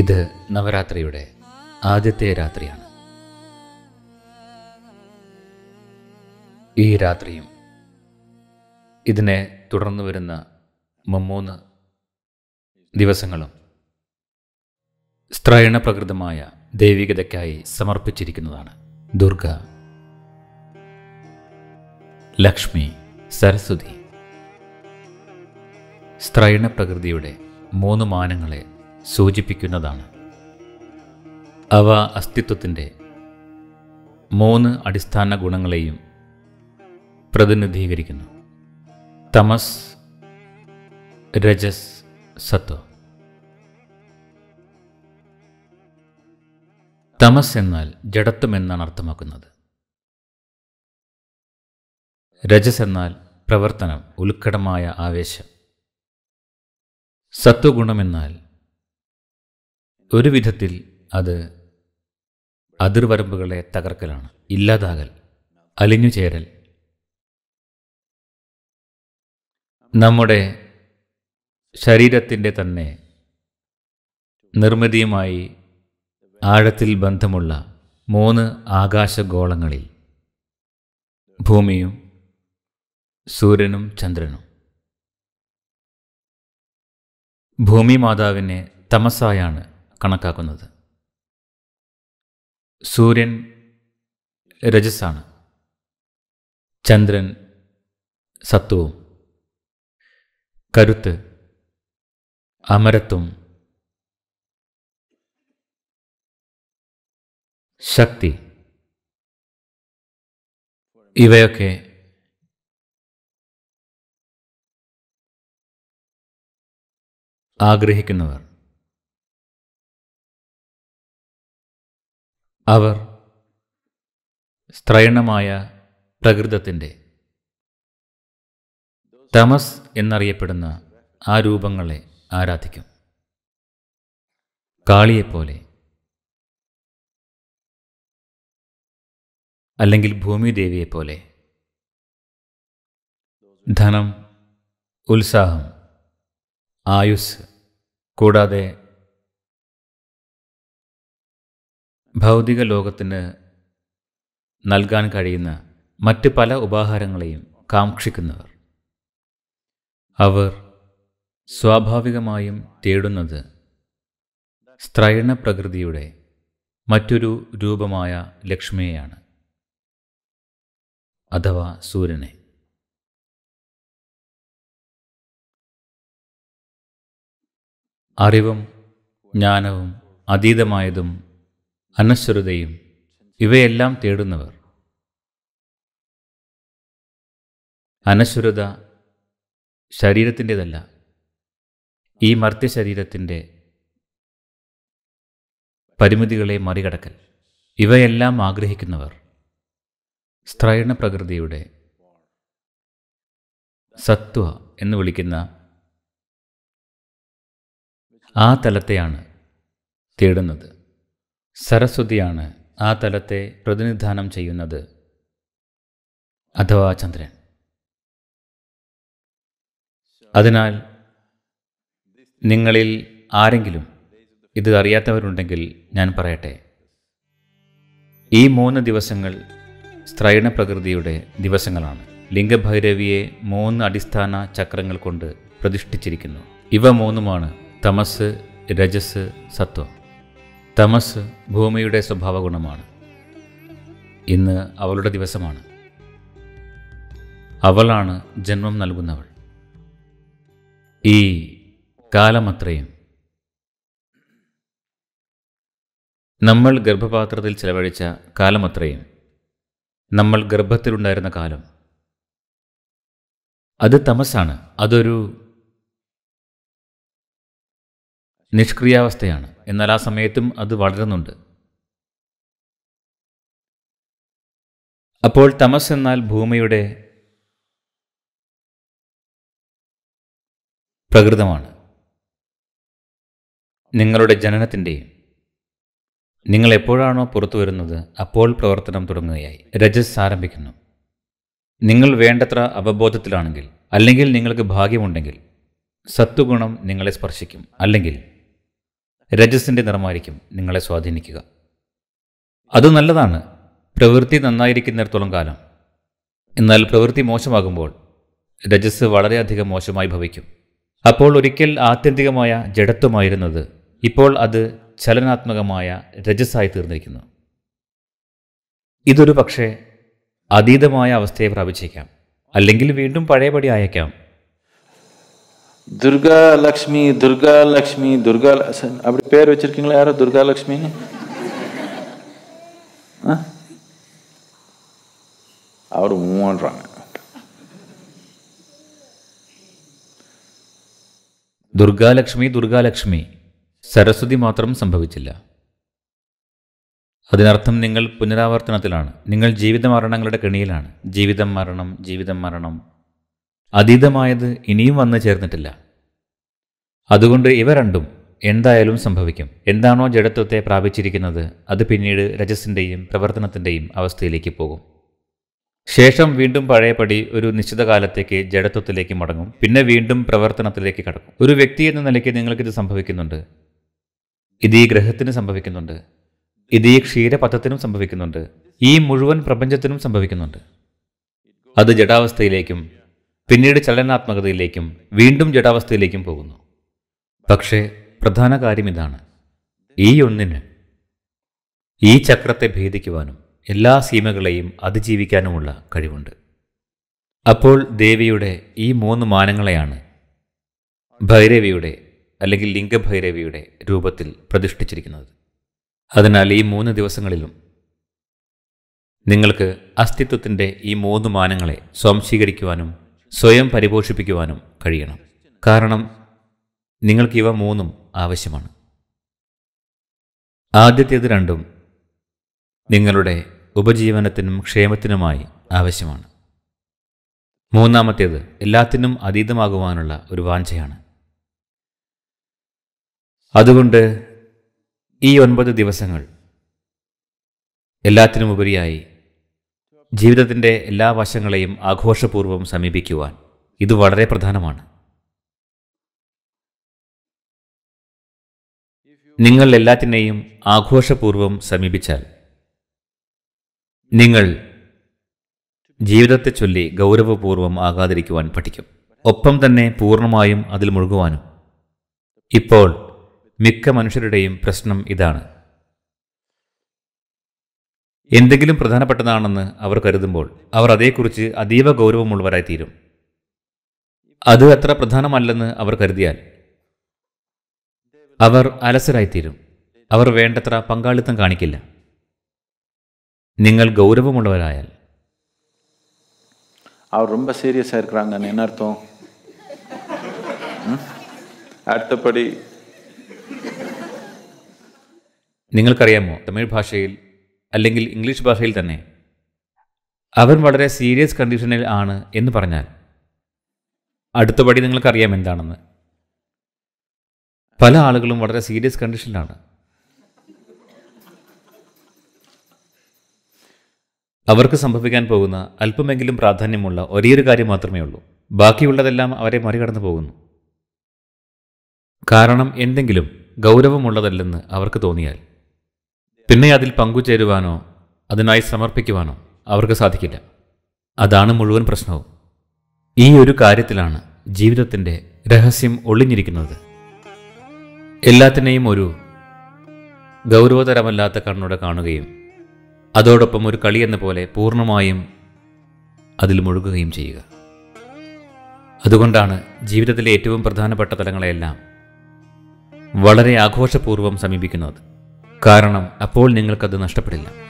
ഇത് നവരാത്രിയുടെ ആദ്യത്തെ രാത്രിയാണ് ഈ രാത്രിയും ഇതിനെ തുടർന്ന് വരുന്ന മുമ്മൂന്ന് ദിവസങ്ങളും സ്ത്രയണപ്രകൃതമായ ദൈവികതയ്ക്കായി സമർപ്പിച്ചിരിക്കുന്നതാണ് ദുർഗ ലക്ഷ്മി സരസ്വതി സ്ത്രയണപ്രകൃതിയുടെ പ്രകൃതിയുടെ മൂന്ന് മാനങ്ങളെ സൂചിപ്പിക്കുന്നതാണ് അവ അസ്തിത്വത്തിൻ്റെ മൂന്ന് അടിസ്ഥാന ഗുണങ്ങളെയും പ്രതിനിധീകരിക്കുന്നു തമസ് രജസ് സത്വ തമസ് എന്നാൽ ജഡത്വം എന്നാണ് അർത്ഥമാക്കുന്നത് രജസ് എന്നാൽ പ്രവർത്തനം ഉൽക്കടമായ ആവേശം സത്വഗുണമെന്നാൽ ഒരു വിധത്തിൽ അത് അതിർവരമ്പുകളെ തകർക്കലാണ് ഇല്ലാതാകൽ അലിഞ്ഞു ചേരൽ നമ്മുടെ ശരീരത്തിൻ്റെ തന്നെ നിർമ്മിതിയുമായി ആഴത്തിൽ ബന്ധമുള്ള മൂന്ന് ആകാശഗോളങ്ങളിൽ ഭൂമിയും സൂര്യനും ചന്ദ്രനും ഭൂമി മാതാവിനെ തമസായാണ് കണക്കാക്കുന്നത് സൂര്യൻ രജസാണ് ചന്ദ്രൻ സത്വവും കരുത്ത് അമരത്വം ശക്തി ഇവയൊക്കെ ആഗ്രഹിക്കുന്നവർ അവർ സ്ത്രൈണമായ പ്രകൃതത്തിൻ്റെ തമസ് എന്നറിയപ്പെടുന്ന ആ രൂപങ്ങളെ ആരാധിക്കും കാളിയെപ്പോലെ അല്ലെങ്കിൽ ഭൂമിദേവിയെപ്പോലെ ധനം ഉത്സാഹം ആയുസ് കൂടാതെ ഭൗതിക ലോകത്തിന് നൽകാൻ കഴിയുന്ന മറ്റ് പല ഉപാഹാരങ്ങളെയും കാക്ഷിക്കുന്നവർ അവർ സ്വാഭാവികമായും തേടുന്നത് സ്ത്രൈണ പ്രകൃതിയുടെ മറ്റൊരു രൂപമായ ലക്ഷ്മിയെയാണ് അഥവാ സൂര്യനെ അറിവും ജ്ഞാനവും അതീതമായതും അനശ്വരതയും ഇവയെല്ലാം തേടുന്നവർ അനശ്വരത ശരീരത്തിൻ്റെതല്ല ഈ മർത്യശരീരത്തിൻ്റെ പരിമിതികളെ മറികടക്കൽ ഇവയെല്ലാം ആഗ്രഹിക്കുന്നവർ സ്ത്രൈണ പ്രകൃതിയുടെ സത്വ എന്ന് വിളിക്കുന്ന ആ തലത്തെയാണ് തേടുന്നത് സരസ്വതിയാണ് ആ തലത്തെ പ്രതിനിധാനം ചെയ്യുന്നത് അഥവാ ചന്ദ്രൻ അതിനാൽ നിങ്ങളിൽ ആരെങ്കിലും ഇത് അറിയാത്തവരുണ്ടെങ്കിൽ ഞാൻ പറയട്ടെ ഈ മൂന്ന് ദിവസങ്ങൾ സ്ത്രൈണ പ്രകൃതിയുടെ ദിവസങ്ങളാണ് ലിംഗഭൈരവിയെ മൂന്ന് അടിസ്ഥാന ചക്രങ്ങൾ കൊണ്ട് പ്രതിഷ്ഠിച്ചിരിക്കുന്നു ഇവ മൂന്നുമാണ് തമസ് രജസ് സത്വം തമസ് ഭൂമിയുടെ സ്വഭാവ ഗുണമാണ് ഇന്ന് അവളുടെ ദിവസമാണ് അവളാണ് ജന്മം നൽകുന്നവൾ ഈ കാലമത്രയും നമ്മൾ ഗർഭപാത്രത്തിൽ ചെലവഴിച്ച കാലമത്രയും നമ്മൾ ഗർഭത്തിലുണ്ടായിരുന്ന കാലം അത് തമസാണ് അതൊരു നിഷ്ക്രിയാവസ്ഥയാണ് എന്നാൽ ആ സമയത്തും അത് വളരുന്നുണ്ട് അപ്പോൾ തമസ് എന്നാൽ ഭൂമിയുടെ പ്രകൃതമാണ് നിങ്ങളുടെ ജനനത്തിൻ്റെയും നിങ്ങൾ എപ്പോഴാണോ പുറത്തു വരുന്നത് അപ്പോൾ പ്രവർത്തനം തുടങ്ങുകയായി രജസ് ആരംഭിക്കുന്നു നിങ്ങൾ വേണ്ടത്ര അവബോധത്തിലാണെങ്കിൽ അല്ലെങ്കിൽ നിങ്ങൾക്ക് ഭാഗ്യമുണ്ടെങ്കിൽ സത്വഗുണം നിങ്ങളെ സ്പർശിക്കും അല്ലെങ്കിൽ രജസിൻ്റെ നിറമായിരിക്കും നിങ്ങളെ സ്വാധീനിക്കുക അത് നല്ലതാണ് പ്രവൃത്തി നന്നായിരിക്കുന്നിടത്തോളം കാലം എന്നാൽ പ്രവൃത്തി മോശമാകുമ്പോൾ രജസ് വളരെയധികം മോശമായി ഭവിക്കും അപ്പോൾ ഒരിക്കൽ ആത്യന്തികമായ ജഡത്വമായിരുന്നത് ഇപ്പോൾ അത് ചലനാത്മകമായ രജസ്സായി തീർന്നിരിക്കുന്നു ഇതൊരു പക്ഷേ അതീതമായ അവസ്ഥയെ പ്രാപിച്ചേക്കാം അല്ലെങ്കിൽ വീണ്ടും പഴയപടി ആയേക്കാം துர்கா லக்ஷ்மி துர்கா லக்ஷ்மி துர்கா அப்படி பேர் வச்சிருக்கீங்களா யாரோ துர்கா லக்ஷ்மின்னு அவர் மூவான்றாங்க ദുർഗാലക്ഷ്മി ദുർഗാലക്ഷ്മി സരസ്വതി മാത്രം സംഭവിച്ചില്ല അതിനർത്ഥം നിങ്ങൾ പുനരാവർത്തനത്തിലാണ് നിങ്ങൾ ജീവിത മരണങ്ങളുടെ കെണിയിലാണ് ജീവിതം മരണം ജീവിതം മരണം അതീതമായത് ഇനിയും വന്നു ചേർന്നിട്ടില്ല അതുകൊണ്ട് ഇവ രണ്ടും എന്തായാലും സംഭവിക്കും എന്താണോ ജഡത്വത്തെ പ്രാപിച്ചിരിക്കുന്നത് അത് പിന്നീട് രജസിൻ്റെയും പ്രവർത്തനത്തിൻ്റെയും അവസ്ഥയിലേക്ക് പോകും ശേഷം വീണ്ടും പഴയപടി ഒരു നിശ്ചിത കാലത്തേക്ക് ജഡത്വത്തിലേക്ക് മടങ്ങും പിന്നെ വീണ്ടും പ്രവർത്തനത്തിലേക്ക് കടക്കും ഒരു വ്യക്തി എന്ന നിലയ്ക്ക് നിങ്ങൾക്കിത് സംഭവിക്കുന്നുണ്ട് ഇത് ഈ ഗ്രഹത്തിന് സംഭവിക്കുന്നുണ്ട് ഇത് ഈ ക്ഷീരപഥത്തിനും സംഭവിക്കുന്നുണ്ട് ഈ മുഴുവൻ പ്രപഞ്ചത്തിനും സംഭവിക്കുന്നുണ്ട് അത് ജഡാവസ്ഥയിലേക്കും പിന്നീട് ചലനാത്മകതയിലേക്കും വീണ്ടും ജടാവസ്ഥയിലേക്കും പോകുന്നു പക്ഷേ പ്രധാന കാര്യം ഇതാണ് ഈ ഒന്നിന് ഈ ചക്രത്തെ ഭേദിക്കുവാനും എല്ലാ സീമകളെയും അതിജീവിക്കാനുമുള്ള കഴിവുണ്ട് അപ്പോൾ ദേവിയുടെ ഈ മൂന്ന് മാനങ്ങളെയാണ് ഭൈരവിയുടെ അല്ലെങ്കിൽ ലിംഗഭൈരവിയുടെ രൂപത്തിൽ പ്രതിഷ്ഠിച്ചിരിക്കുന്നത് അതിനാൽ ഈ മൂന്ന് ദിവസങ്ങളിലും നിങ്ങൾക്ക് അസ്തിത്വത്തിൻ്റെ ഈ മൂന്ന് മാനങ്ങളെ സ്വാംശീകരിക്കുവാനും സ്വയം പരിപോഷിപ്പിക്കുവാനും കഴിയണം കാരണം നിങ്ങൾക്കിവ മൂന്നും ആവശ്യമാണ് ആദ്യത്തേത് രണ്ടും നിങ്ങളുടെ ഉപജീവനത്തിനും ക്ഷേമത്തിനുമായി ആവശ്യമാണ് മൂന്നാമത്തേത് എല്ലാത്തിനും അതീതമാകുവാനുള്ള ഒരു വാഞ്ചയാണ് അതുകൊണ്ട് ഈ ഒൻപത് ദിവസങ്ങൾ എല്ലാത്തിനുമുപരിയായി ജീവിതത്തിൻ്റെ എല്ലാ വശങ്ങളെയും ആഘോഷപൂർവ്വം സമീപിക്കുവാൻ ഇത് വളരെ പ്രധാനമാണ് നിങ്ങൾ എല്ലാറ്റിനെയും ആഘോഷപൂർവ്വം സമീപിച്ചാൽ നിങ്ങൾ ജീവിതത്തെ ചൊല്ലി ഗൗരവപൂർവ്വം ആകാതിരിക്കുവാൻ പഠിക്കും ഒപ്പം തന്നെ പൂർണ്ണമായും അതിൽ മുഴുകുവാനും ഇപ്പോൾ മിക്ക മനുഷ്യരുടെയും പ്രശ്നം ഇതാണ് എന്തെങ്കിലും പ്രധാനപ്പെട്ടതാണെന്ന് അവർ കരുതുമ്പോൾ അവർ അതേക്കുറിച്ച് അതീവ ഗൗരവമുള്ളവരായി തീരും അത് അത്ര പ്രധാനമല്ലെന്ന് അവർ കരുതിയാൽ അവർ അലസരായിത്തീരും അവർ വേണ്ടത്ര പങ്കാളിത്തം കാണിക്കില്ല നിങ്ങൾ ഗൗരവമുള്ളവരായാൽ അവർ ரொம்ப സീരിയസ് இருக்கிறாங்கன்னு എന്നർത്ഥം அர்த்தம் അടുത്തപടി നിങ്ങൾക്കറിയാമോ തമിഴ് ഭാഷയിൽ അല്ലെങ്കിൽ ഇംഗ്ലീഷ് ഭാഷയിൽ തന്നെ അവൻ വളരെ സീരിയസ് കണ്ടീഷനിൽ ആണ് എന്ന് പറഞ്ഞാൽ അടുത്തപടി നിങ്ങൾക്കറിയാം എന്താണെന്ന് പല ആളുകളും വളരെ സീരിയസ് കണ്ടീഷനിലാണ് അവർക്ക് സംഭവിക്കാൻ പോകുന്ന അല്പമെങ്കിലും പ്രാധാന്യമുള്ള ഒരേയൊരു കാര്യം മാത്രമേ ഉള്ളൂ ബാക്കിയുള്ളതെല്ലാം അവരെ മറികടന്നു പോകുന്നു കാരണം എന്തെങ്കിലും ഗൗരവമുള്ളതല്ലെന്ന് അവർക്ക് തോന്നിയാൽ പിന്നെ അതിൽ പങ്കുചേരുവാനോ അതിനായി സമർപ്പിക്കുവാനോ അവർക്ക് സാധിക്കില്ല അതാണ് മുഴുവൻ പ്രശ്നവും ഈ ഒരു കാര്യത്തിലാണ് ജീവിതത്തിൻ്റെ രഹസ്യം ഒളിഞ്ഞിരിക്കുന്നത് എല്ലാത്തിനെയും ഒരു ഗൗരവതരമല്ലാത്ത കണ്ണോടെ കാണുകയും അതോടൊപ്പം ഒരു എന്ന പോലെ പൂർണ്ണമായും അതിൽ മുഴുകുകയും ചെയ്യുക അതുകൊണ്ടാണ് ജീവിതത്തിലെ ഏറ്റവും പ്രധാനപ്പെട്ട തലങ്ങളെല്ലാം വളരെ ആഘോഷപൂർവ്വം സമീപിക്കുന്നത് കാരണം അപ്പോൾ നിങ്ങൾക്കത് നഷ്ടപ്പെടില്ല